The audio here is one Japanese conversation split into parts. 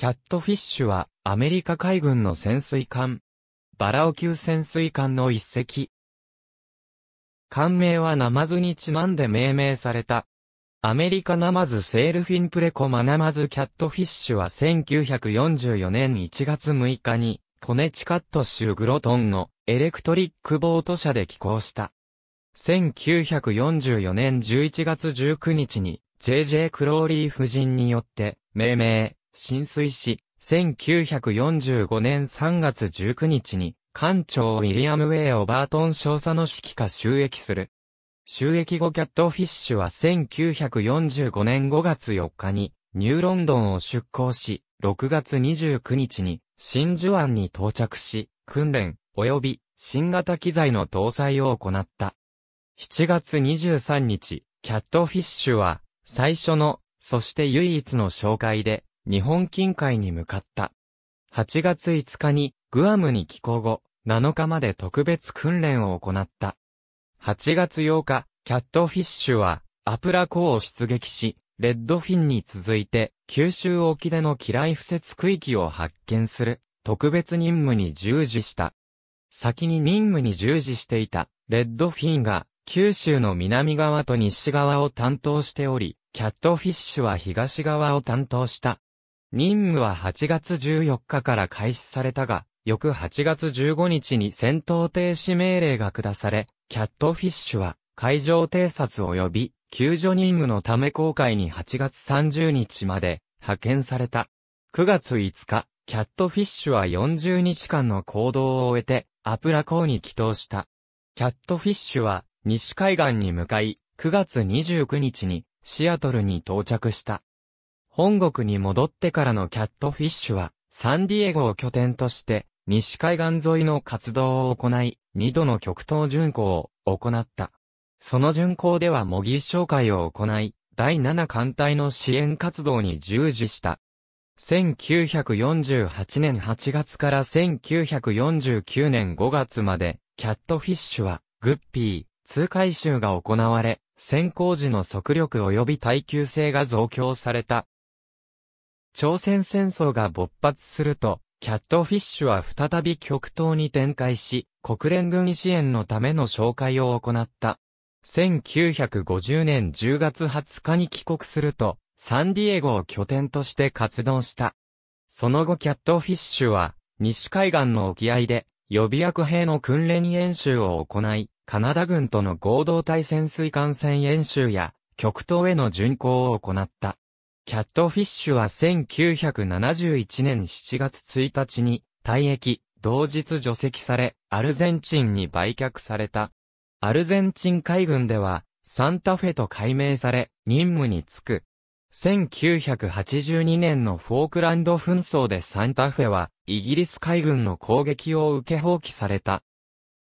キャットフィッシュはアメリカ海軍の潜水艦。バラオ級潜水艦の一隻。艦名はナマズにちなんで命名された。アメリカナマズセールフィンプレコマナマズキャットフィッシュは1944年1月6日にコネチカット州グロトンのエレクトリックボート社で寄港した。1944年11月19日に JJ クローリー夫人によって命名。浸水し、1945年3月19日に、艦長ウィリアム・ウェイ・オバートン少佐の指揮下収益する。収益後キャットフィッシュは1945年5月4日にニューロンドンを出港し、6月29日に真珠湾に到着し、訓練及び新型機材の搭載を行った。7月23日、キャットフィッシュは最初の、そして唯一の紹介で日本近海に向かった。8月5日にグアムに寄港後、7日まで特別訓練を行った。8月8日、キャットフィッシュはアプラ港を出撃し、レッドフィンに続いて九州沖での機雷不設区域を発見する特別任務に従事した。先に任務に従事していたレッドフィンが九州の南側と西側を担当しており、キャットフィッシュは東側を担当した。任務は8月14日から開始されたが、翌8月15日に戦闘停止命令が下され、キャットフィッシュは海上偵察及び救助任務のため航海に8月30日まで派遣された。9月5日、キャットフィッシュは40日間の行動を終えて、アプラ港に帰投した。キャットフィッシュは西海岸に向かい、9月29日にシアトルに到着した。本国に戻ってからのキャットフィッシュは、サンディエゴを拠点として、西海岸沿いの活動を行い、二度の極東巡行を行った。その巡行では模擬紹介を行い、第7艦隊の支援活動に従事した。1948年8月から1949年5月まで、キャットフィッシュは、グッピー、通回収が行われ、先行時の速力及び耐久性が増強された。朝鮮戦争が勃発すると、キャットフィッシュは再び極東に展開し、国連軍支援のための紹介を行った。1950年10月20日に帰国すると、サンディエゴを拠点として活動した。その後キャットフィッシュは、西海岸の沖合で、予備役兵の訓練演習を行い、カナダ軍との合同対潜水艦船演習や、極東への巡航を行った。キャットフィッシュは1971年7月1日に退役、同日除籍され、アルゼンチンに売却された。アルゼンチン海軍では、サンタフェと改名され、任務に就く。1982年のフォークランド紛争でサンタフェは、イギリス海軍の攻撃を受け放棄された。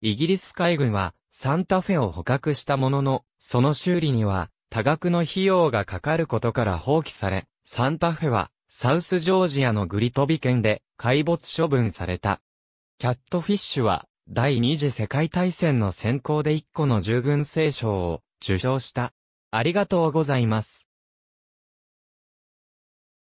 イギリス海軍は、サンタフェを捕獲したものの、その修理には、多額の費用がかかることから放棄され、サンタフェは、サウスジョージアのグリトビ県で、海没処分された。キャットフィッシュは、第二次世界大戦の先行で1個の従軍聖賞を受賞した。ありがとうございます。